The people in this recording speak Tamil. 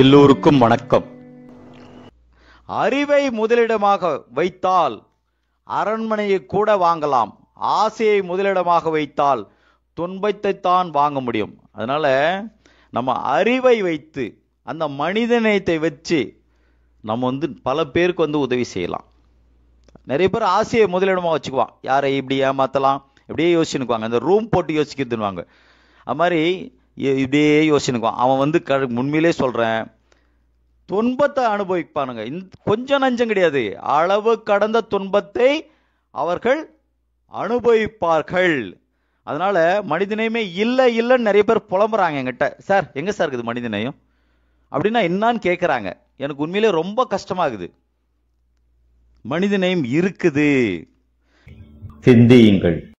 எல்லோருக்கும் வணக்கம் அறிவை முதலிடமாக வைத்தால் அரண்மனையை கூட வாங்கலாம் ஆசையை முதலிடமாக வைத்தால் துன்பத்தை தான் வாங்க முடியும் அதனால நம்ம அறிவை வைத்து அந்த மனிதநேயத்தை வச்சு நம்ம வந்து பல பேருக்கு வந்து உதவி செய்யலாம் நிறைய பேர் ஆசையை முதலிடமாக வச்சுக்குவான் யாரை இப்படி ஏமாற்றலாம் இப்படியே யோசிச்சுக்குவாங்க அந்த ரூம் போட்டு யோசிக்கிறதுன்னுவாங்க அது மாதிரி இதே யோசனைக்கும் அவன் வந்து க உண்மையிலே சொல்கிறேன் துன்பத்தை அனுபவிப்பானுங்க இந் கொஞ்சம் நஞ்சம் கிடையாது அளவு கடந்த துன்பத்தை அவர்கள் அனுபவிப்பார்கள் அதனால் மனிதநேயமே இல்லை இல்லைன்னு நிறைய பேர் புலம்புறாங்க என்கிட்ட சார் எங்கே சார் இருக்குது மனிதநேயம் அப்படின்னா என்னான்னு கேட்குறாங்க எனக்கு உண்மையிலே ரொம்ப கஷ்டமாகுது மனிதநேயம் இருக்குது சிந்தியுங்கள்